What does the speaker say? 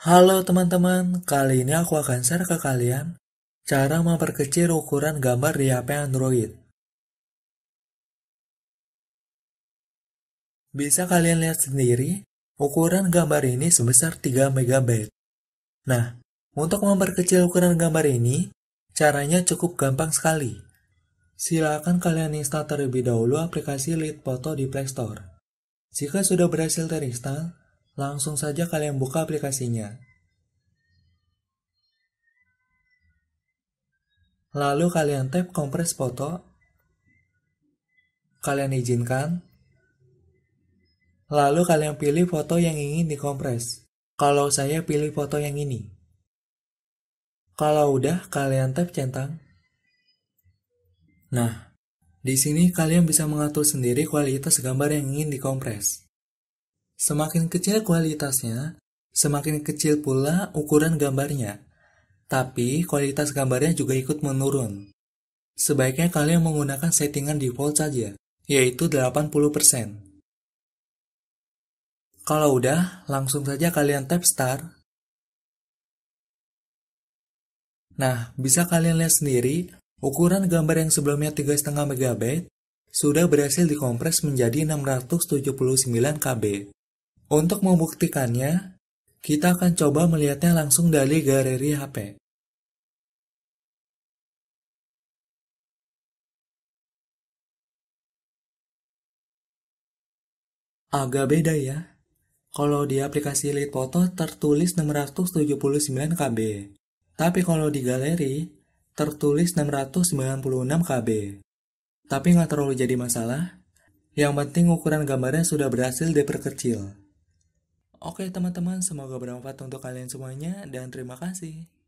Halo teman-teman, kali ini aku akan share ke kalian cara memperkecil ukuran gambar di HP Android. Bisa kalian lihat sendiri, ukuran gambar ini sebesar 3 MB. Nah, untuk memperkecil ukuran gambar ini, caranya cukup gampang sekali. Silakan kalian install terlebih dahulu aplikasi Lead Photo di Play Store. Jika sudah berhasil terinstall, Langsung saja kalian buka aplikasinya. Lalu kalian tap kompres foto. Kalian izinkan. Lalu kalian pilih foto yang ingin dikompres. Kalau saya pilih foto yang ini. Kalau udah, kalian tap centang. Nah, di sini kalian bisa mengatur sendiri kualitas gambar yang ingin dikompres. Semakin kecil kualitasnya, semakin kecil pula ukuran gambarnya. Tapi kualitas gambarnya juga ikut menurun. Sebaiknya kalian menggunakan settingan default saja, yaitu 80%. Kalau udah, langsung saja kalian tap start. Nah, bisa kalian lihat sendiri, ukuran gambar yang sebelumnya 3,5 MB sudah berhasil dikompres menjadi 679 KB. Untuk membuktikannya, kita akan coba melihatnya langsung dari galeri HP. Agak beda ya. Kalau di aplikasi Elite Photo tertulis 679 KB. Tapi kalau di galeri tertulis 696 KB. Tapi nggak terlalu jadi masalah. Yang penting ukuran gambarnya sudah berhasil diperkecil. Oke teman-teman, semoga bermanfaat untuk kalian semuanya dan terima kasih.